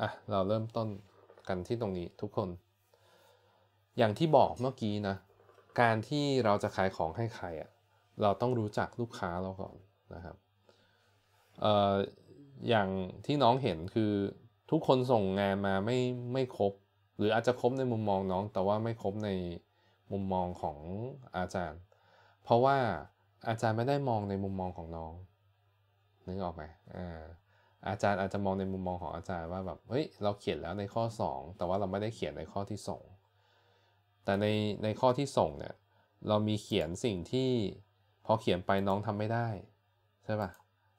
อ่ะเราเริ่มต้นกันที่ตรงนี้ทุกคน อย่างที่บอกเมื่อกี้นะ การที่เราจะขายของให้ใครอะ่ะเราต้องรู้จักลูกค้าเราก่อนนะครับเอ่ออย่างที่น้องเห็นคือ ทุกคนส่งงานมาไม่ไม่ครบหรืออาจจะครบในมุมมองน้อง แต่ว่าไม่ครบในมุมมองของอาจารย์ เพราะว่าอาจารย์ไม่ได้มองในมุมมองของน้องนึกออกไหมอ่าอาจารย์อาจจะมองในมุมมองของอาจารย์ว่าแบบเฮ้ยเราเขียนแล้วในข้อ 2 แต่ว่าเราไม่ได้เขียนในข้อที่ส่งแต่ในในข้อที่ส่งเนี่ยเรามีเขียนสิ่งที่ พอเขียนไปน้องทำไม่ได้ใช่ปะ่ะ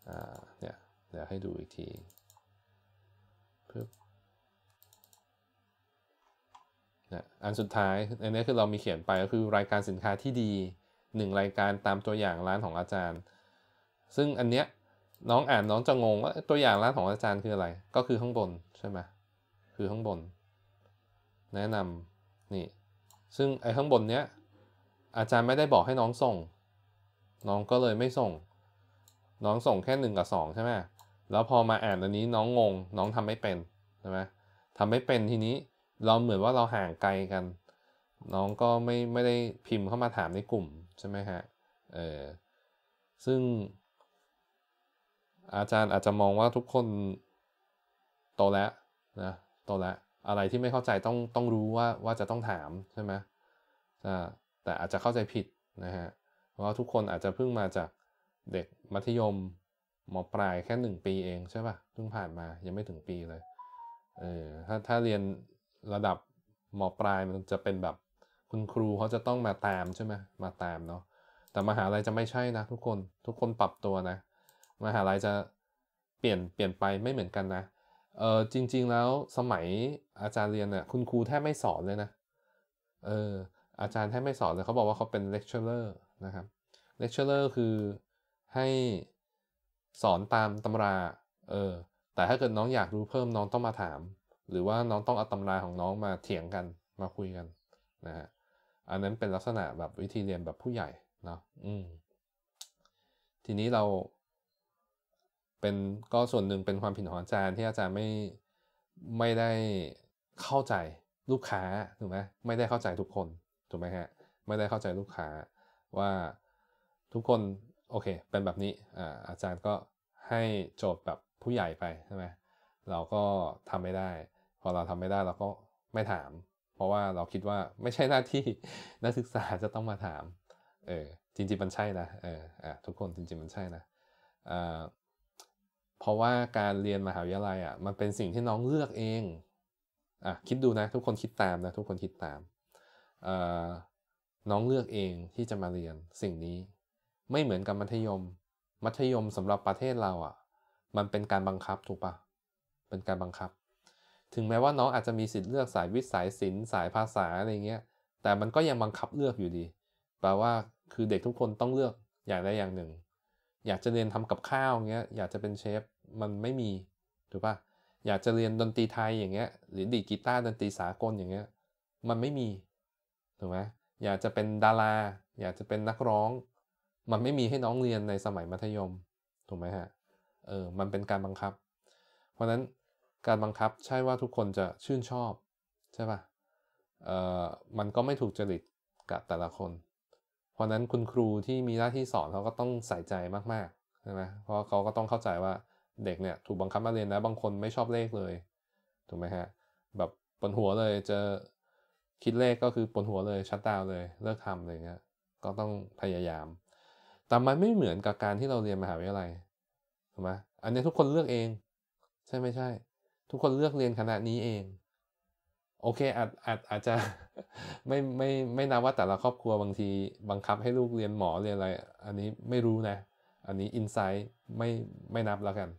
อ่าเนี่ยเดี๋ยวให้ดูอีกทีปึ๊บนยอันสุดท้ายอันนี้คือเรามีเขียนไปก็คือรายการสินค้าที่ดี 1 รายการตามตัวอย่างร้านของอาจารย์ ซึ่งอันเนี้ยน้องอ่านน้องจะงงว่าตัวอย่างร่างของอาจารย์คืออะไร ก็คือข้างบนใช่ไหมคือข้างบน แนะนำนี่ซึ่งไอ้ข้างบนเนี้ยอาจารย์ไม่ได้บอกให้น้องส่ง น้องก็เลยไม่ส่ง น้องส่งแค่หนึ่งกับสองใช่ไหมแล้วพอมาอ่านอันนี้น้องงงน้องทำไม่เป็นใช่ไหมทำไม่เป็นทีนี้ เราเหมือนว่าเราห่างไกลกัน น้องก็ไม่ไม่ได้พิมพ์เข้ามาถามในกลุ่มใช่ไหมฮะเออซึ่งอาจารย์อาจจะมองว่าทุกคนโตแล้วนะโตแล้วอะไรที่ไม่เข้าใจต้องต้องรู้ว่าว่าจะต้องถามใช่ไหมแต่อาจจะเข้าใจผิดนะฮะเพราะทุกคนอาจจะเพิ่งมาจากเด็กมัธยมมปลายแค่หนึ่งปีเองใช่ปะ่ะเพิ่งผ่านมายังไม่ถึงปีเลยเออถ้าถ้าเรียนระดับมปลายมันจะเป็นแบบคุณครูเขาจะต้องมาตามใช่ไหมมาตามเนาะแต่มหาลัยจะไม่ใช่นะทุกคนทุกคนปรับตัวนะมหาลัยจะเปลี่ยนเปลี่ยนไปไม่เหมือนกันนะ เออจริงๆแล้วสมัยอาจารย์เรียนเนี่ยคุณครูแทบไม่สอนเลยนะ เอออาจารย์แทบไม่สอนเลยเขาบอกว่าเขาเป็นเลคเชอร์เลอร์นะครับ เลคเชอร์เลอร์คือให้สอนตามตำรา เออแต่ถ้าเกิดน้องอยากรู้เพิ่มน้องต้องมาถาม หรือว่าน้องต้องเอาตำราของน้องมาเถียงกันมาคุยกันนะฮะ อันนั้นเป็นลักษณะแบบวิธีเรียนแบบผู้ใหญ่เนาะอืมทีนี้เราเป็นก็ส่วนหนึ่งเป็นความผิดของอาจารย์ที่อาจารย์ไม่ไม่ได้เข้าใจลูกค้าถูกไหมไม่ได้เข้าใจทุกคนถูกไหมฮะไม่ได้เข้าใจลูกค้าว่าทุกคนโอเคเป็นแบบนี้อ่าอาจารย์ก็ให้โจทย์แบบผู้ใหญ่ไปใช่ไหมเราก็ทำไม่ได้ พอเราทำไม่ได้เราก็ไม่ถาม เพราะว่าเราคิดว่าไม่ใช่หน้าที่นักศึกษาจะต้องมาถามเออจริงๆมันใช่นะเอออ่ะทุกคนจริงๆมันใช่นะอ่าเพราะว่าการเรียนมหาวิทยาลัยอ่ะมันเป็นสิ่งที่น้องเลือกเองอ่ะคิดดูนะทุกคนคิดตามนะ ทุกคนคิดตาม น้องเลือกเองที่จะมาเรียน สิ่งนี้ ไม่เหมือนกับมัธยม มัธยมสำหรับประเทศเราอ่ะ มันเป็นการบังคับถูกปะ เป็นการบังคับ ถึงแม้ว่าน้องอาจจะมีสิทธิ์เลือกสายวิทย์สายศิลป์สายภาษา อะไรเงี้ย แต่มันก็ยังบังคับเลือกอยู่ดี แปลว่าคือเด็กทุกคนต้องเลือกอย่างใดอย่างหนึ่งอยากจะเรียนทำกับข้าวเงี้ยอยากจะเป็นเชฟ มันไม่มีถูกปะอยากจะเรียนดนตรีไทยอย่างเงี้ยหรือดีกีตาร์ดนตรีสากลอย่างเงี้ยมันไม่มีถูกไหมอยากจะเป็นดารา อยากจะเป็นนักร้อง มันไม่มีให้น้องเรียนในสมัยมัธยม ถูกไหมฮะเออมันเป็นการบังคับ เพราะฉะนั้นการบังคับใช่ว่าทุกคนจะชื่นชอบ ใช่ปะ่ะเออมันก็ไม่ถูกจริตกับแต่ละคนราะนั้นคุณครูที่มีหน้าที่สอนเขาก็ต้องใส่ใจมากๆใช่ไหมเพราะเขาก็ต้องเข้าใจว่าเด็กเนี่ยถูกบังคับมาเรียนนะบางคนไม่ชอบเลขเลยถูกไหมฮะแบบปนหัวเลยจะคิดเลขก็คือปนหัวเลยชัดดาวเลยเลิกทำอะไรเงี้ยก็ต้องพยายาม แต่มันไม่เหมือนกับการที่เราเรียนมหาวิทยาลัยถูกไหมอันนี้ทุกคนเลือกเอง ใช่ไม่ใช่ ทุกคนเลือกเรียนคณะนี้เองโอเคอาจอาจอาจจะไม่ไม่ไม่นับว่าแต่ละครอบครัวบางที บังคับให้ลูกเรียนหมอเรียนอะไร อันนี้ไม่รู้นะ อันนี้อินไซต์ไม่ไม่นับแล้วกัน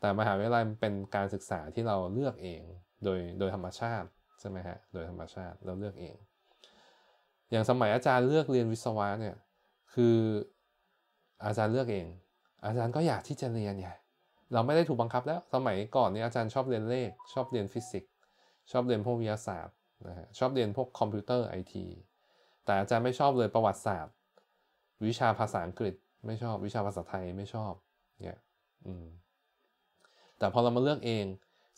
แต่มหาวิทยาลัยเป็นการศึกษาที่เราเลือกเอง โดยโดยธรรมชาติใช่ไหมฮะ โดยธรรมชาติเราเลือกเอง อย่างสมัยอาจารย์เลือกเรียนวิศวะเนี่ย คืออาจารย์เลือกเอง อาจารย์ก็อยากที่จะเรียนไง เราไม่ได้ถูกบังคับแล้ว สมัยก่อนเนี่ยอาจารย์ชอบเรียนเลข ชอบเรียนฟิสิกสชอบเรียนพวกวิทยาศาสตร์นะฮะชอบเรียนพวกคอมพิวเตอร์ไอทีแต่อาจารย์ไม่ชอบเลยประวัติศาสตร์ วิชาภาษาอังกฤษ ไม่ชอบวิชาภาษาไทยไม่ชอบเนี่ยอืมแต่พอเรามาเลือกเอง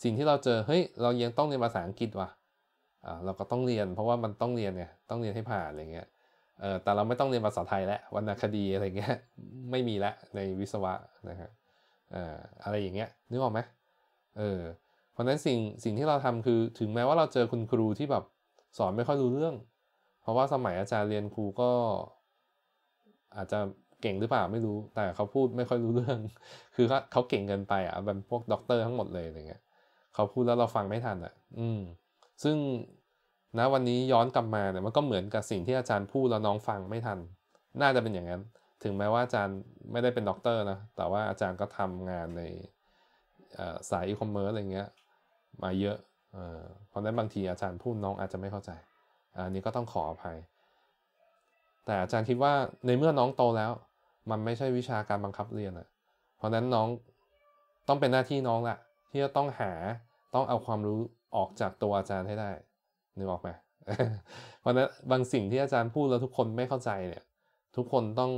สิ่งที่เราเจอเฮ้ยเรายังต้องเรียนภาษาอังกฤษว่ะอ่า เราก็ต้องเรียนเพราะว่ามันต้องเรียนไงต้องเรียนให้ผ่านอะไรเงี้ยเออแต่เราไม่ต้องเรียนภาษาไทยแล้ววรรณคดีอะไรเงี้ยไม่มีละในวิศวะนะฮะอ่าอะไรอย่างเงี้ยนึกออกไหมเออเพราะนั้นสิ่งสิ่งที่เราทำคือถึงแม้ว่าเราเจอคุณครูที่แบบสอนไม่ค่อยรู้เรื่อง เพราะว่าสมัยอาจารย์เรียนครูก็ อาจจะเก่งหรือเปล่าไม่รู้ แต่เขาพูดไม่ค่อยรู้เรื่อง คือเขาเก่งเกินไปอ่ะแบบพวกด็อกเตอร์ทั้งหมดเลยอะไรเงี้ยเขาพูดแล้วเราฟังไม่ทันอ่ะอืม ซึ่งนะวันนี้ย้อนกลับมาเนี่ยมันก็เหมือนกับสิ่งที่อาจารย์พูดแล้วน้องฟังไม่ทัน น่าจะเป็นอย่างนั้น ถึงแม้ว่าอาจารย์ไม่ได้เป็นด็อกเตอร์นะแต่ว่าอาจารย์ก็ทำงานในสายอีคอมเมิร์ซอะไรเงี้ยมาเยอะ เพราะนั้นบางทีอาจารย์พูดน้องอาจจะไม่เข้าใจอันนี้ก็ต้องขออภัย แต่อาจารย์คิดว่าในเมื่อน้องโตแล้ว มันไม่ใช่วิชาการบังคับเรียนอะเพราะนั้นน้องต้องเป็นหน้าที่น้องละที่จะต้องหา ต้องเอาความรู้ออกจากตัวอาจารย์ให้ได้ นึกออกไหมเพราะนั้นบางสิ่งที่อาจารย์พูดแล้วทุกคนไม่เข้าใจเนี่ย ทุกคนต้อง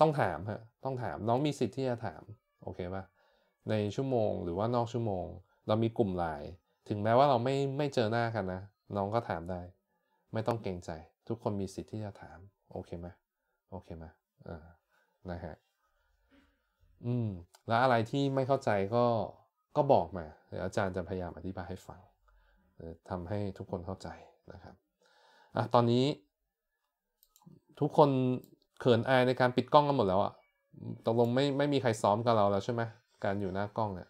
ต้องถามฮะ ต้องถามน้องมีสิทธิ์ที่จะถาม โอเคปะ่ะในชั่วโมงหรือว่านอกชั่วโมงเรามีกลุ่มหลาย ถึงแม้ว่าเราไม่ไม่เจอหน้ากันนะน้องก็ถามได้ ไม่ต้องเกรงใจ ทุกคนมีสิทธิ์ที่จะถามโอเคไหมโอเคไหมอ่านะฮะอืมแล้วอะไรที่ไม่เข้าใจก็ก็บอกมาเดี๋ยวอาจารย์จะพยายามอธิบายให้ฟังทำให้ทุกคนเข้าใจนะครับอ่ะตอนนี้ ทุกคนเขินอายในการปิดกล้องกันหมดแล้วอะตกลงไม่ไม่มีใครซ้อมกับเราแล้วใช่ไหมการอยู่หน้ากล้องเนี่ย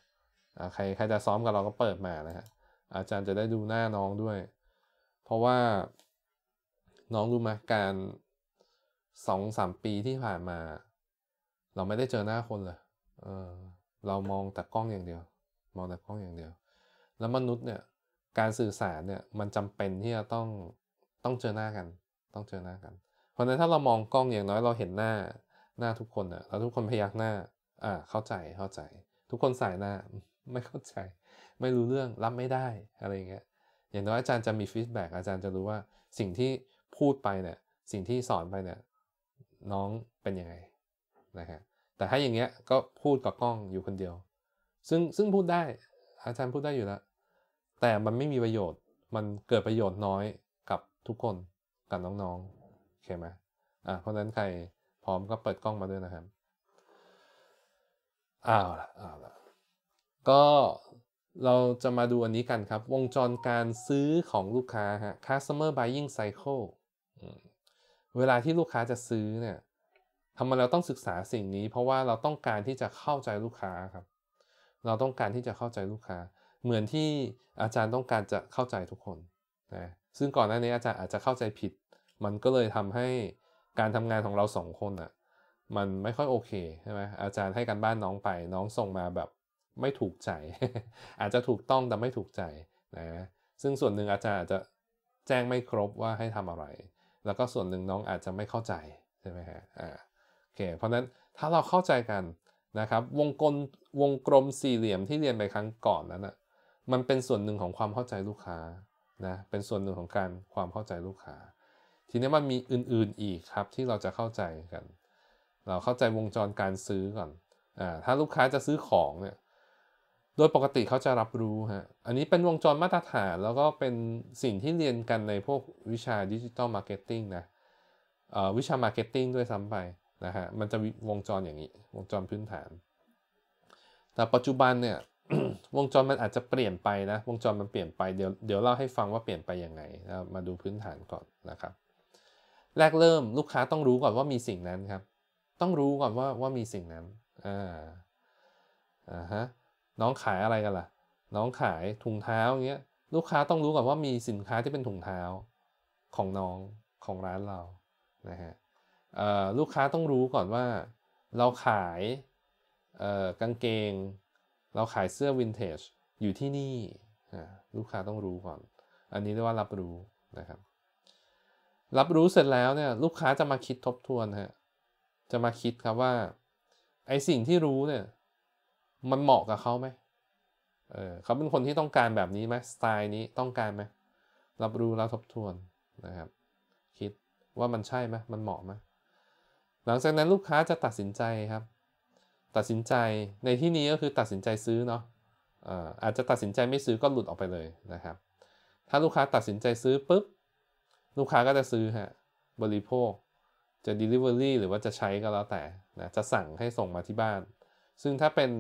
ใครใครจะซ้อมกับเราก็เปิดมานะฮะอาจารย์จะได้ดูหน้าน้องด้วย เพราะว่าน้องรู้ไหมการสองสามปีที่ผ่านมา เราไม่ได้เจอหน้าคนเลยเออเรามองแต่กล้องอย่างเดียว มองแต่กล้องอย่างเดียว แล้วมนุษย์เนี่ยการสื่อสารเนี่ยมันจำเป็นที่จะต้องต้องเจอหน้ากัน ต้องเจอหน้ากัน เพราะนั้นถ้าเรามองกล้องอย่างน้อยเราเห็นหน้าหน้าทุกคนอะแล้วทุกคนพยักหน้าอ่าเข้าใจเข้าใจ ทุกคนสายหน้าไม่เข้าใจไม่รู้เรื่องรับไม่ได้อะไรเงี้ยอย่างน้อยอาจารย์จะมีฟีดแบ็กอาจารย์จะรู้ว่าสิ่งที่พูดไปเนี่ยสิ่งที่สอนไปเนี่ยน้องเป็นยังไงนะฮะแต่ถ้าอย่างเงี้ยก็พูดกับกล้องอยู่คนเดียวซึ่งซึ่งพูดได้อาจารย์พูดได้อยู่แล้วแต่มันไม่มีประโยชน์มันเกิดประโยชน์น้อยกับทุกคนกับน้องๆโอเคไหมอ่าเพราะนั้นใครพร้อมก็เปิดกล้องมาด้วยนะครับอ้าวละอ้าวละก็เราจะมาดูอันนี้กันครับ วงจรการซื้อของลูกค้าฮะ customer buying cycle เวลาที่ลูกค้าจะซื้อเนี่ยทำไมเราต้องศึกษาสิ่งนี้ เพราะว่าเราต้องการที่จะเข้าใจลูกค้าครับ เราต้องการที่จะเข้าใจลูกค้า เหมือนที่อาจารย์ต้องการจะเข้าใจทุกคนนะซึ่งก่อนหน้านี้อาจารย์อาจจะเข้าใจผิด มันก็เลยทำให้การทำงานของเราสองคนอะ่ะ มันไม่ค่อยโอเคใช่ไหมอาจารย์ให้การบ้านน้องไปน้องส่งมาแบบไม่ถูกใจ อาจจะถูกต้องแต่ไม่ถูกใจนะซึ่งส่วนหนึ่งอาจารย์อาจจะแจ้งไม่ครบว่าให้ทำอะไร แล้วก็ส่วนหนึ่งน้องอาจจะไม่เข้าใจใช่ไหมฮะ อ่า โอเค เพราะนั้นถ้าเราเข้าใจกันนะครับวงกลม วงกลมสี่เหลี่ยมที่เรียนไปครั้งก่อนนั้นอนะมันเป็นส่วนหนึ่งของความเข้าใจลูกค้านะ เป็นส่วนหนึ่งของการความเข้าใจลูกค้า ทีนี้มันมีอื่นๆอีกครับที่เราจะเข้าใจกัน เราเข้าใจวงจรการซื้อก่อน อ่า ถ้าลูกค้าจะซื้อของเนี่ยโดยปกติเขาจะรับรู้ฮะ อันนี้เป็นวงจรมาตรฐาน แล้วก็เป็นสิ่งที่เรียนกันในพวกวิชาดิจิตอลมาร์เก็ตติ้งนะวิชามาร์เก็ตติ้งด้วยซ้ำไปนะฮะ มันจะวงจรอย่างนี้ วงจรพื้นฐาน แต่ปัจจุบันเนี่ย วงจรมันอาจจะเปลี่ยนไปนะ วงจรมันเปลี่ยนไป เดี๋ยว เดี๋ยวเล่าให้ฟังว่าเปลี่ยนไปยังไงนะมาดูพื้นฐานก่อนนะครับ แรกเริ่มลูกค้าต้องรู้ก่อนว่ามีสิ่งนั้นครับ ต้องรู้ก่อนว่าว่ามีสิ่งนั้น อ่า อ่าฮะน้องขายอะไรกันล่ะ น้องขายถุงเท้าอย่างเงี้ย ลูกค้าต้องรู้ก่อนว่ามีสินค้าที่เป็นถุงเท้าของน้องของร้านเรา นะฮะลูกค้าต้องรู้ก่อนว่า เราขายกางเกง เราขายเสื้อวินเทจ อยู่ที่นี่ ลูกค้าต้องรู้ก่อน อันนี้เรียกว่ารับรู้นะครับ รับรู้เสร็จแล้วเนี่ยลูกค้าจะมาคิดทบทวนฮะ จะมาคิดครับว่าไอสิ่งที่รู้เนี่ยมันเหมาะกับเขาไหมเออเขาเป็นคนที่ต้องการแบบนี้ไหมสไตล์นี้ต้องการไหมรับรู้แล้วทบทวนนะครับ คิดว่ามันใช่ไหม มันเหมาะไหมหลังจากนั้นลูกค้าจะตัดสินใจครับ ตัดสินใจในที่นี้ก็คือตัดสินใจซื้อเนาะอาจจะตัดสินใจไม่ซื้อก็หลุดออกไปเลยนะครับ ถ้าลูกค้าตัดสินใจซื้อปุ๊บลูกค้าก็จะซื้อฮะบริโภคจะ Delivery หรือว่าจะใช้ก็แล้วแต่นะ จะสั่งให้ส่งมาที่บ้านซึ่งถ้าเป็น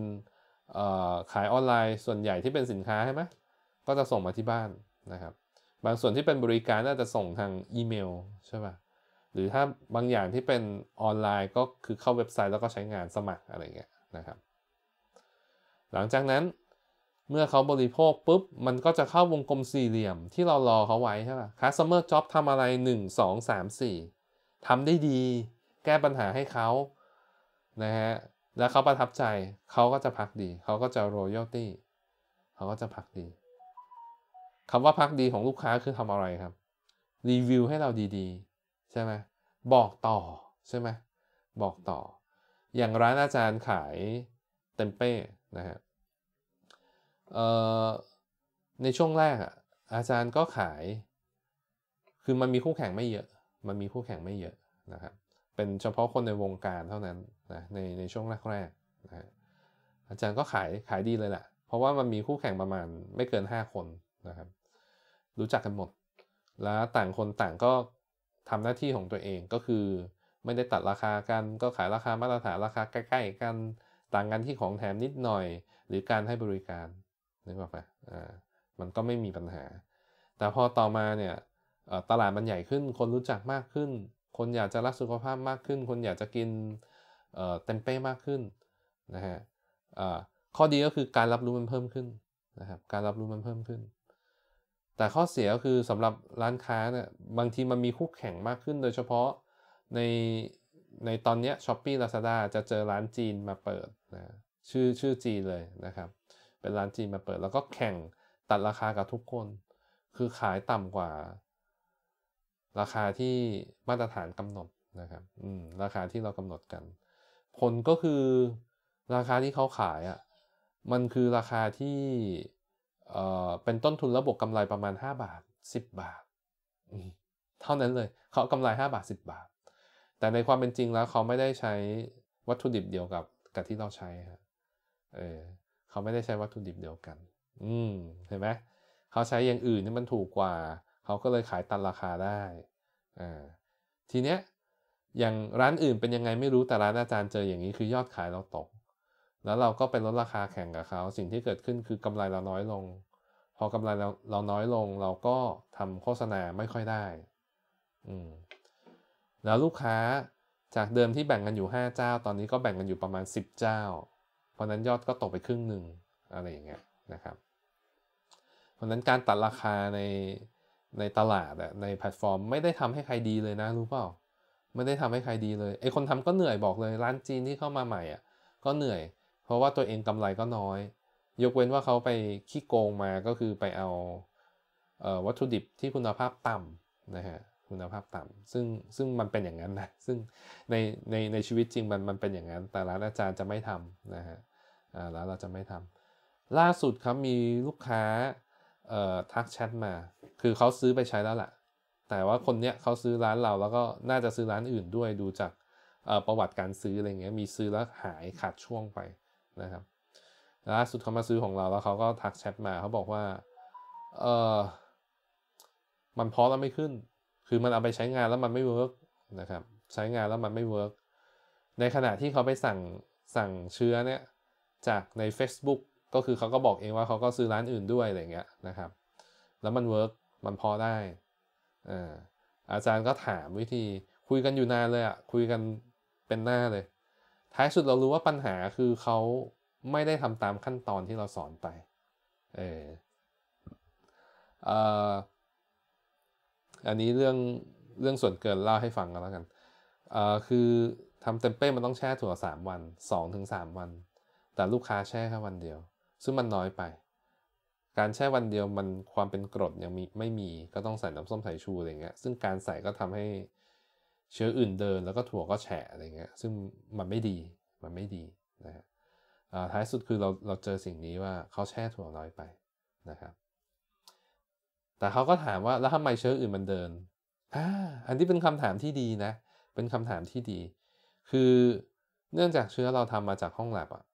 ขายออนไลน์ส่วนใหญ่ที่เป็นสินค้าใช่ไหมก็จะส่งมาที่บ้านนะครับ บางส่วนที่เป็นบริการน่าจะส่งทางอีเมลใช่ป่ะหรือถ้าบางอย่างที่เป็นออนไลน์ก็คือเข้าเว็บไซต์แล้วก็ใช้งานสมัครอะไรเงี้ยนะครับ หลังจากนั้นเมื่อเขาบริโภคปุ๊บ มันก็จะเข้าวงกลมสี่เหลี่ยมที่เรารอเขาไว้ใช่ป่ะัสเตอร์จ็อบทำอะไร 1 2 3 4 ทำได้ดี แก้ปัญหาให้เขานะฮะแล้วเขาประทับใจเขาก็จะพักดี เขาก็จะรอยัลตี้เขาก็จะพักดีคำว่าพักดีของลูกค้าคือทำอะไรครับ รีวิวให้เราดีๆใช่ไหมบอกต่อใช่ไหมบอกต่อ อย่างร้านอาจารย์ขายเต็มเป้นะฮะในช่วงแรกอ่ะ อาจารย์ก็ขาย คือมันมีคู่แข่งไม่เยอะมันมีคู่แข่งไม่เยอะนะครับเป็นเฉพาะคนในวงการเท่านั้นนะในในช่วงแรกๆนะอาจารย์ก็ขายขายดีเลยแหละเพราะว่ามันมีคู่แข่งประมาณไม่เกิน 5 คนนะครับรู้จักกันหมด แล้วต่างคนต่างก็ทำหน้าที่ของตัวเองก็คือ ไม่ได้ตัดราคากัน ก็ขายราคามาตรฐานราคาใกล้ ๆ กันต่างกันที่ของแถมนิดหน่อยหรือการให้บริการนึกออกปะอ่ามันก็ไม่มีปัญหา แต่พอต่อมาเนี่ยตลาดมันใหญ่ขึ้นคนรู้จักมากขึ้นคนอยากจะรักสุขภาพมากขึ้น คนอยากจะกินเต็มเป้มากขึ้นนะฮะข้อดีก็คือการรับรู้มันเพิ่มขึ้นนะครับ การรับรู้มันเพิ่มขึ้น แต่ข้อเสียก็คือสำหรับร้านค้าเนี่ย บางทีมันมีคู่แข่งมากขึ้น โดยเฉพาะในในตอนนี้ช้อปปี้ลาซาด้าจะเจอร้านจีนมาเปิดนะ ชื่อชื่อจีนเลยนะครับ เป็นร้านจีนมาเปิด แล้วก็แข่งตัดราคากับทุกคน คือขายต่ำกว่าราคาที่มาตรฐานกำหนดนะครับ อืม ราคาที่เรากำหนดกัน ผลก็คือ ราคาที่เขาขายอะ่ะ มันคือราคาที่เอ่อเป็นต้นทุนระบบกำไรประมาณ5บาท10 บาทเท่านั้นเลย เขากำไร5บาท10บาท แต่ในความเป็นจริงแล้วเขาไม่ได้ใช้วัตถุดิบเดียวกับกับที่เราใช้ครับเออเขาไม่ได้ใช้วัตถุดิบเดียวกัน อืม เห็นไหมเขาใช้อย่างอื่นที่มันถูกกว่าเขาก็เลยขายตันราคาได้อ่าทีเนี้ยอย่างร้านอื่นเป็นยังไงไม่รู้ แต่ร้านอาจารย์เจออย่างนี้คือยอดขายเราตก แล้วเราก็ไปลดราคาแข่งกับเขา สิ่งที่เกิดขึ้นคือกำไรเราน้อยลง พอกำไรเราเราน้อยลง เราก็ทำโฆษณาไม่ค่อยได้อืมแล้วลูกค้าจากเดิมที่แบ่งกันอยู่ 5 เจ้า ตอนนี้ก็แบ่งกันอยู่ประมาณ10เจ้า เพราะนั้นยอดก็ตกไปครึ่งหนึ่งอะไรอย่างเงี้ยนะครับ เพราะนั้นการตัดราคาในในตลาดอะในแพลตฟอร์มไม่ได้ทำให้ใครดีเลยนะรู้เปล่าไม่ได้ทำให้ใครดีเลยไอคนทำก็เหนื่อยบอกเลยร้านจีนที่เข้ามาใหม่อ่ะ ก็เหนื่อย เพราะว่าตัวเองกำไรก็น้อย ยกเว้นว่าเขาไปขี้โกงมาก็คือไปเอาเอวัตถุดิบที่คุณภาพต่ำนะฮะคุณภาพต่ำซึ่งซึ่งมันเป็นอย่างนั้นนะซึ่งในในในชีวิตจริงมันมันเป็นอย่างนั้น แต่ร้านอาจารย์จะไม่ทำนะฮะร้านเราจะไม่ทำล่าสุดครับมีลูกค้าทักแชทมาคือเขาซื้อไปใช้แล้วแหละแต่ว่าคนเนี้ยเขาซื้อร้านเราแล้วก็น่าจะซื้อร้านอื่นด้วยดูจากประวัติการซื้ออะไรเงี้ย มีซื้อแล้วหายขาดช่วงไปนะครับล่าสุดเขามาซื้อของเราแล้วเขาก็ทักแชทมาเขาบอกว่าเออมันพอแล้วไม่ขึ้น คือมันเอาไปใช้งานแล้วมันไม่เวิร์กนะครับ ใช้งานแล้วมันไม่เวิร์กในขณะที่เขาไปสั่งสั่งเชื้อเนี่ยจากใน Facebook ก็คือเขาก็บอกเองว่าเขาก็ซื้อร้านอื่นด้วยอะไรเงี้ยนะครับ แล้วมันเวิร์กมันพอได้อ่าอาจารย์ก็ถามวิธีคุยกันอยู่นานเลยอะคุยกันเป็นหน้าเลย ท้ายสุดเรารู้ว่าปัญหาคือเขาไม่ได้ทำตามขั้นตอนที่เราสอนไป เออเอออันนี้เรื่องเรื่องส่วนเกินเล่าให้ฟังกันแล้วกันเอ่อคือทำเต็มเป้ มันต้องแช่ถั่ว3 วัน 2-3 วัน แต่ลูกค้าแช่แค่วันเดียว ซึ่งมันน้อยไปการแช่วันเดียวมันความเป็นกรดยังมีไม่มีก็ต้องใส่น้ำส้มสายชูอะไรเงี้ย ซึ่งการใส่ก็ทำให้เชื้ออื่นเดิน แล้วก็ถั่วก็แฉะอะไรเงี้ย ซึ่งมันไม่ดี มันไม่ดีนะฮะท้ายสุดคือเราเราเจอสิ่งนี้ว่าเขาแช่ถั่วน้อยไปนะครับ แต่เขาก็ถามว่าแล้วทำไมเชื้ออื่นมันเดินอ่าอันที่เป็นคำถามที่ดีนะ เป็นคำถามที่ดี คือเนื่องจากเชื้อเราทำมาจากห้องแลบอะ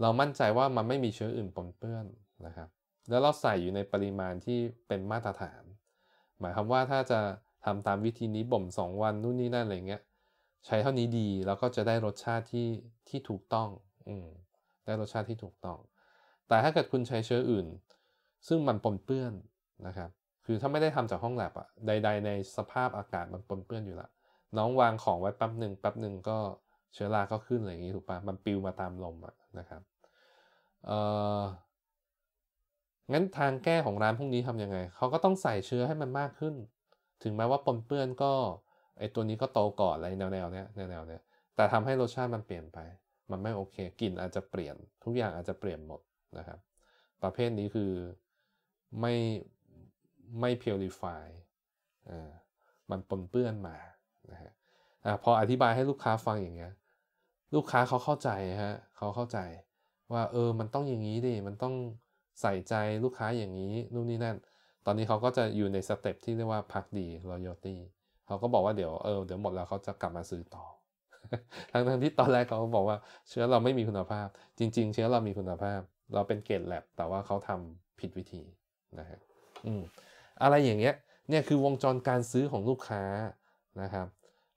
เรามั่นใจว่ามันไม่มีเชื้ออื่นปนเปื้อนนะครับแล้วเราใส่อยู่ในปริมาณที่เป็นมาตรฐาน หมายความว่าถ้าจะทำตามวิธีนี้บ่ม 2 วันนู่นนี่นั่นอะไรเงี้ยใช้เท่านี้ดีแล้วก็จะได้รสชาติที่ที่ถูกต้อง อืมได้รสชาติที่ถูกต้อง แต่ถ้าเกิดคุณใช้เชื้ออื่น ซึ่งมันปนเปื้อนนะครับ คือถ้าไม่ได้ทำจากห้องแลบอะใด ๆ ในสภาพอากาศมันปนเปื้อนอยู่ละน้องวางของไว้แป๊บหนึ่งแป๊บหนึ่งก็เชื้อราก็ขึ้นอะไรอย่างนี้ถูกปะมันปิวมาตามลมอะนะครับเอ่องั้นทางแก้ของร้านพวกนี้ทํำยังไง เขาก็ต้องใส่เชื้อให้มันมากขึ้น ถึงแม้ว่าปนเปื้อนก็ไอตัวนี้ก็โตก่อนอะไรแนวแนวเนี้ยแนวแนวเนี้ยแต่ทำให้รสชาติมันเปลี่ยนไป มันไม่โอเค กลิ่นอาจจะเปลี่ยน ทุกอย่างอาจจะเปลี่ยนหมดนะครับ ประเภทนี้คือไม่ไม่เพียว y อ่ามันปนเปื้อนมา นะฮะ อ่า พออธิบายให้ลูกค้าฟังอย่างเงี้ย ลูกค้าเขาเข้าใจฮะเขาเข้าใจว่าเออ มันต้องอย่างนี้ดิ มันต้องใส่ใจลูกค้าอย่างนี้นู่นนี่นั่น ตอนนี้เขาก็จะอยู่ในสเต็ปที่เรียกว่าพักดี loyalty เขาก็บอกว่าเดี๋ยวเออเดี๋ยวหมดแล้วเขาจะกลับมาซื้อต่อ ทั้งทั้งที่ตอนแรกเขาบอกว่า เชื้อเราไม่มีคุณภาพ จริง ๆ เชื้อเรามีคุณภาพ เราเป็นเกรดแลบแต่ว่าเขาทำผิดวิธีนะฮะ อืมอะไรอย่างเงี้ย เนี่ย คือวงจรการซื้อของลูกค้านะครับ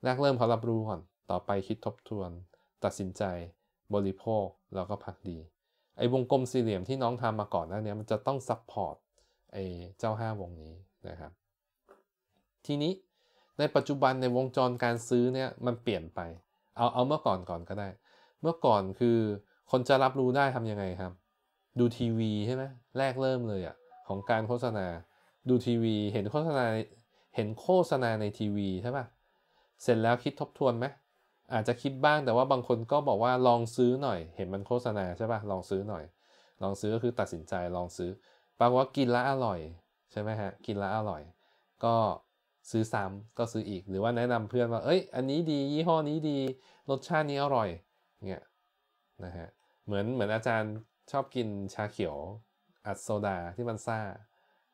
แรกเริ่มเขารับรู้ก่อน ต่อไปคิดทบทวน ตัดสินใจ บริโภคแล้วก็พักดีไอ้วงกลมสี่เหลี่ยมที่น้องทำมาก่อนหน้านี้มันจะต้องซัพพอร์ตไอ้เจ้า5วงนี้นะครับทีนี้ในปัจจุบันในวงจรการซื้อเนี่ยมันเปลี่ยนไป เอาเอาเมื่อก่อนก่อนก็ได้ เมื่อก่อนคือคนจะรับรู้ได้ทํำยังไงครับ ดูทีวีใช่ไหมแรกเริ่มเลยอะ่ะ ของการโฆษณาดูทีวี เห็นโฆษณาเห็นโฆษณาในทีวี ใช่ปะ่ะเสร็จแล้วคิดทบทวนไหมอาจจะคิดบ้างแต่ว่าบางคนก็บอกว่าลองซื้อหน่อย เห็นมันโฆษณาใช่ปะ่ะลองซื้อหน่อย ลองซื้อก็คือตัดสินใจลองซื้อปรากฏว่ากินแล้วอร่อยใช่ไหมฮะกินแล้วอร่อย ก็ซื้อซ้ำก็ซื้ออีก หรือว่าแนะนำเพื่อนว่าเอ้ยอันนี้ดียี่ห้อนี้ดีรสชาตินี้อร่อยเงี้ยนะฮะเหมือนเหมือนอาจารย์ชอบกินชาเขียว อัดโซดาที่มันซ่า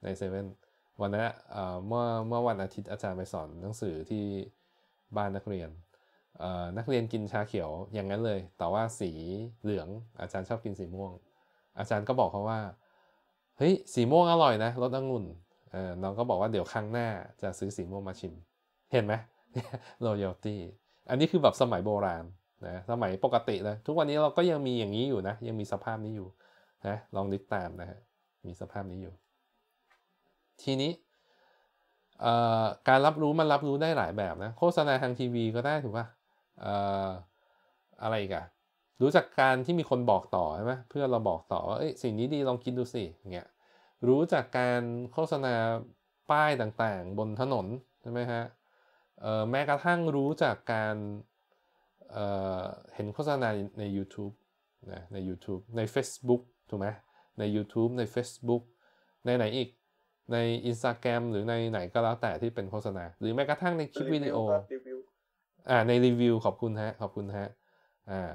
ในเซเว่นวันนั้นเมื่อเมื่อวันอาทิตย์อาจารย์ไปสอนหนังสือที่บ้านนักเรียนนักเรียนกินชาเขียวอย่างนั้นเลย แต่ว่าสีเหลืองอาจารย์ชอบกินสีม่วง อาจารย์ก็บอกเขาว่าเฮ้ยสีม่วงอร่อยนะรสองุ่นน้องก็บอกว่าเดี๋ยวครั้งหน้าจะซื้อสีม่วงมาชิม เห็นไหม loyalty อันนี้คือแบบสมัยโบราณนะสมัยปกติเลยทุกวันนี้เราก็ยังมีอย่างนี้อยู่นะยังมีสภาพนี้อยู่นะลองนึกตามนะฮะมีสภาพนี้อยู่ ทีนี้การรับรู้มันรับรู้ได้หลายแบบนะโฆษณาทางทีวีก็ได้ถูกปะ่ะอะไรกันรู้จักการที่มีคนบอกต่อใช่ไหมเพื่อเราบอกต่อว่าสิ่งนี้ดีลองกินดูสิอย่างเงี้ยรู้จากการโฆษณาป้ายต่างๆบนถนนใช่ไหมฮะแม้กระทั่งรู้จากการเเห็นโฆษณาใน YouTube นะใน YouTube ใน Facebook ถูกไหมใน YouTube ใน Facebook ในไหนอีก ใน Instagram หรือในไหนก็แล้วแต่ที่เป็นโฆษณา หรือแม้กระทั่งในคลิปวิดีโออ่าในรีวิวขอบคุณฮะขอบคุณฮะอ่า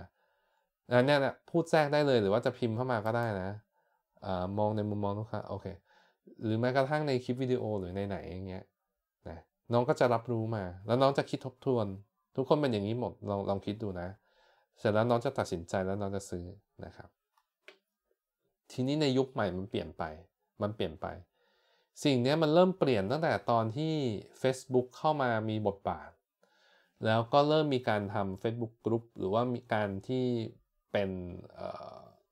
อันนี้นะพูดแทรกได้เลยหรือว่าจะพิมพ์เข้ามาก็ได้นะอ่ามองในมุมมองลูกค้าโอเคหรือแม้กระทั่งในคลิปวิดีโอหรือในไหนอย่างเงี้ยนะน้องก็จะรับรู้มาแล้วน้องจะคิดทบทวน ทุกคนเป็นอย่างนี้หมดลองลองคิดดูนะ เสร็จแล้วน้องจะตัดสินใจแล้วน้องจะซื้อนะครับ ทีนี้ในยุคใหม่มันเปลี่ยนไป มันเปลี่ยนไป สิ่งนี้มันเริ่มเปลี่ยนตั้งแต่ตอนที่ Facebook เข้ามามีบทบาทแล้วก็เริ่มมีการทำ Facebook Group หรือว่ามีการที่เป็น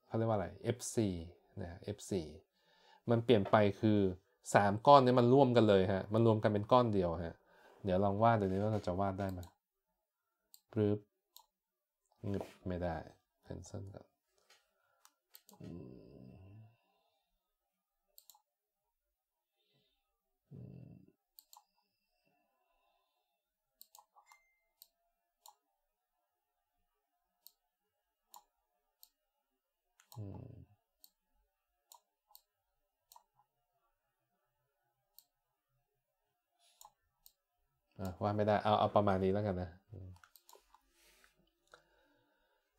เขาเรียกว่าอะไร FC นะ FC มันเปลี่ยนไปคือ 3 ก้อนนี้มันร่วมกันเลยฮะ มันรวมกันเป็นก้อนเดียวฮะ เดี๋ยวลองวาดเดี๋ยวนี้ว่าเราจะวาดได้ไหมปรึบงึบไม่ได้เพนซ e l ก่อนว่าไม่ได้เอาเอาประมาณนี้แล้วกันนะ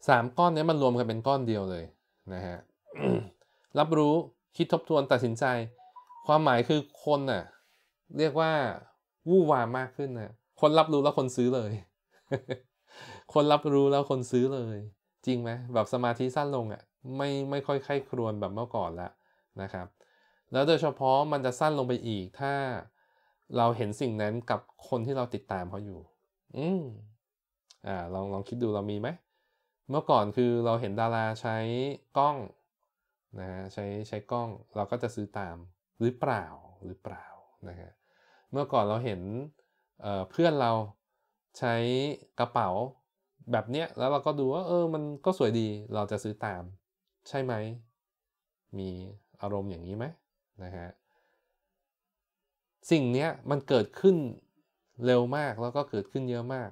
สามก้อนนี้มันรวมกันเป็นก้อนเดียวเลยนะฮะรับรู้คิดทบทวนตัดสินใจ ความหมายคือคนน่ะ เรียกว่า วู่วามมากขึ้นนะคนรับรู้แล้วคนซื้อเลย คนรับรู้แล้วคนซื้อเลย จริงไหมแบบสมาธิสั้นลงอะ่ะไม่ไม่ค่อยไข้ครวนแบบเมื่อก่อนละนะครับ แล้วโดยเฉพาะมันจะสั้นลงไปอีก ถ้าเราเห็นสิ่งนั้นกับคนที่เราติดตามเขาอยู่ อืมอ่า ลองลองคิดดูเรามีไหม เมื่อก่อนคือเราเห็นดาราใช้กล้อง นะฮะใช้ใช้กล้อง เราก็จะซื้อตาม หรือเปล่า หรือเปล่านะฮะ เมื่อก่อนเราเห็นเเพื่อนเราใช้กระเป๋าแบบเนี้ย แล้วเราก็ดูว่า เออ มันก็สวยดี เราจะซื้อตาม ใช่ไหม มีอารมณ์อย่างนี้ไหมนะฮะสิ่งนี้มันเกิดขึ้นเร็วมากแล้วก็เกิดขึ้นเยอะมาก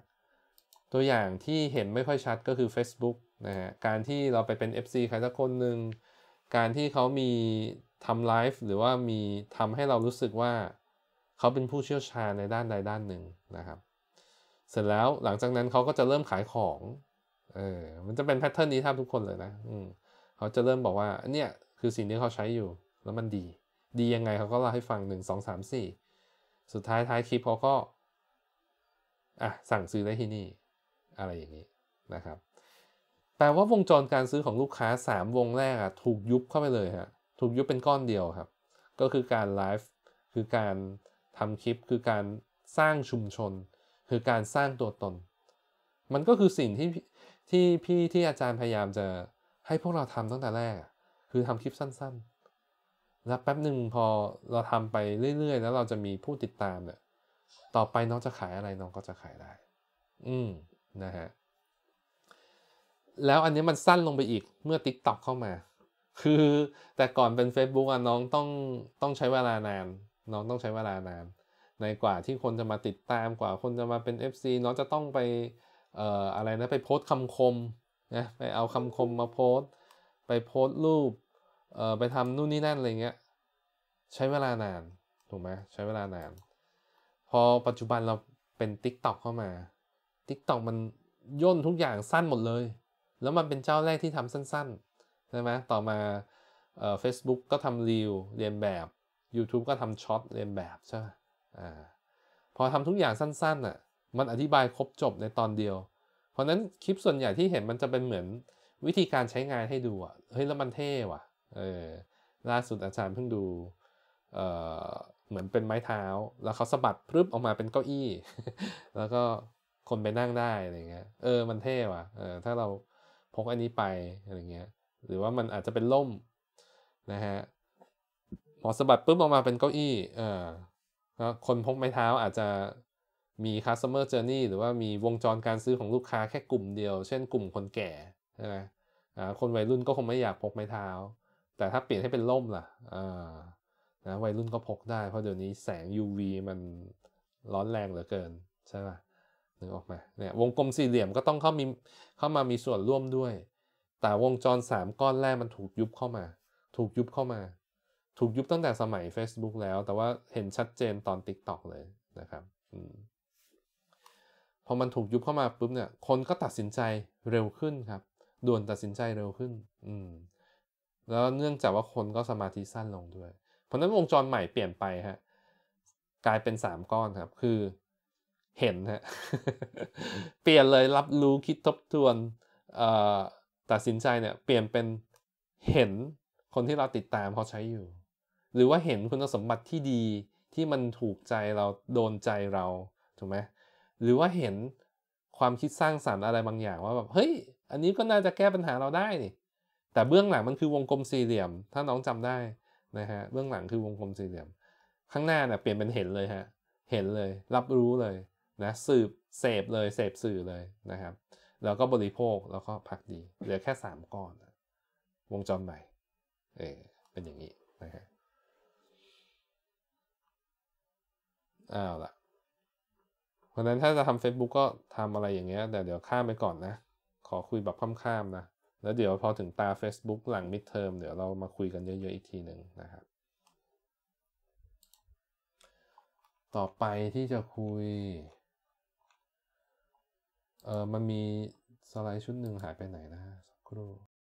ตัวอย่างที่เห็นไม่ค่อยชัดก็คือ Facebook นะฮะการที่เราไปเป็น FC ใครสักคนหนึ่งการที่เขามีทำไลฟ์หรือว่ามีทำให้เรารู้สึกว่า เขาเป็นผู้เชี่ยวชาญในด้านใดด้านหนึ่งนะครับ เสร็จแล้วหลังจากนั้นเขาก็จะเริ่มขายของเออมันจะเป็นแพทเทิร์นนี้ทับทุกคนเลยนะอืมเขาจะเริ่มบอกว่าเนี่ยคือสิ่งที่เขาใช้อยู่แล้วมันดี ดียังไงเขาก็เล่าให้ฟังหนึ่งสองสามสี่สุดท้ายท้ายคลิปเขาก็อ่ะสั่งซื้อได้ที่นี่อะไรอย่างนี้นะครับแปลว่าวงจรการซื้อของลูกค้า 3 วงแรกอะถูกยุบเข้าไปเลยฮะถูกยุบเป็นก้อนเดียวครับ ก็คือการไลฟ์คือการทำคลิป คือการสร้างชุมชน คือการสร้างตัวตน มันก็คือสิ่งที่ที่พี่ที่อาจารย์พยายามจะให้พวกเราทำตั้งแต่แรกคือทำคลิปสั้นๆแล้วแป๊บหนึ่งพอเราทำไปเรื่อยๆ แล้วเราจะมีผู้ติดตามเนี่ย ต่อไปน้องจะขายอะไรน้องก็จะขายได้ อืมนะฮะ แล้วอันนี้มันสั้นลงไปอีกเมื่อ TikTok เข้ามา คือแต่ก่อนเป็น Facebook อ่ะน้องต้องต้องใช้เวลานาน น้องต้องใช้เวลานาน ในกว่าที่คนจะมาติดตามกว่าคนจะมาเป็น FC น้องจะต้องไป เอ่ออะไรนะไปโพสต์คำคมนะไปเอาคำคมมาโพสต์ ไปโพสต์รูปเออไปทำนู่นนี่นั่นอะไรเงี้ยใช้เวลานาน ถูกไหมใช้เวลานาน พอปัจจุบันเราเป็น t ิ k t o k เข้ามา TikTok มัน ย่นทุกอย่างสั้นหมดเลย แล้วมันเป็นเจ้าแรกที่ทำสั้น ๆ ใช่ไหมต่อมาเฟซบุ๊กก็ทำรีวเรียนแบบ YouTube ก็ทำช็อตเรียนแบบใช่ไหมอ่าพอทำทุกอย่างสั้นๆน่ะมันอธิบายครบจบในตอนเดียว เพราะนั้นคลิปส่วนใหญ่ที่เห็นมันจะเป็นเหมือนวิธีการใช้งานให้ดูอะเฮ้ยแล้วมันเท่ว่ะเออล่าสุดอาจารย์เพิ่งดูเออเหมือนเป็นไม้เท้า แล้วเขาสะบัดพรึบออกมาเป็นเก้าอี้ แล้วก็คนไปนั่งได้อะไรเงี้ย เออ มันเท่ว่ะเออถ้าเราพกอันนี้ไปอะไรเงี้ยหรือว่ามันอาจจะเป็นล่มนะฮะพอสะบัดปุ๊บออกมาเป็นเก้าอี้เออคนพกไม้เท้าอาจจะมี customer journey หรือว่ามีวงจรการซื้อของลูกค้าแค่กลุ่มเดียว เช่นกลุ่มคนแก่ใช่ไหมคนวัยรุ่นก็คงไม่อยากพกไม้เท้าแต่ถ้าเปลี่ยนให้เป็นร่มล่ะอ่านะวัยรุ่นก็พกได้เพราะเดี๋ยวนี้แสง UV มันร้อนแรงเหลือเกิน ใช่ป่ะนึกออกไหมเนี่ย วงกลมสี่เหลี่ยมก็ต้องเข้ามีเข้ามามีส่วนร่วมด้วย แต่วงจร 3 ก้อนแรกมันถูกยุบเข้ามา ถูกยุบเข้ามา ถูกยุบตั้งแต่สมัย Facebook แล้ว แต่ว่าเห็นชัดเจนตอน TikTok เลยนะครับอพอมันถูกยุบเข้ามาปุ๊บเนี่ยคนก็ตัดสินใจเร็วขึ้นครับ ด่วนตัดสินใจเร็วขึ้น อืมแล้วเนื่องจากว่าคนก็สมาธิสั้นลงด้วย เพราะนั้นวงจรใหม่เปลี่ยนไปฮะกลายเป็นสามก้อนครับ คือเห็นฮะเปลี่ยนเลยรับรู้คิดทบทวนตัดสินใจเนี่ยเปลี่ยนเป็นเห็นคนที่เราติดตามเขาใช้อยู่ หรือว่าเห็นคุณสมบัติที่ดีที่มันถูกใจเราโดนใจเราถูกไหมหรือว่าเห็นความคิดสร้างสารรค์อะไรบางอย่างว่าแบบเฮ้ยอันนี้ก็น่าจะแก้ปัญหาเราได้นี่แต่ เบื้องหลังมันคือวงกลมสี่เหลี่ยม ถ้าน้องจำได้นะฮะ เบื้องหลังคือวงกลมสี่เหลี่ยม ข้างหน้าเนี่ยเปลี่ยนเป็นเห็นเลยฮะ เห็นเลย รับรู้เลยนะสืบเสพเลยเสพสื่อเลยนะครับ แล้วก็บริโภคแล้วก็พักดี เหลือแค่3ก้อน วงจรใหม่ เออเป็นอย่างนี้นะฮะอ้าวละเพราะนั้นถ้าจะทำ Facebook ก็ทำอะไรอย่างเงี้ย แต่เดี๋ยวข้ามไปก่อนนะ ขอคุยแบบข้ามๆนะแล้วเดี๋ยวพอถึงตา Facebook หลังมิดเทอมเดี๋ยวเรามาคุยกันเยอะ ๆ อีกทีหนึ่งนะครับ ต่อไปที่จะคุย เออมันมีสไลด์ชุดหนึ่งหายไปไหนนะรับครู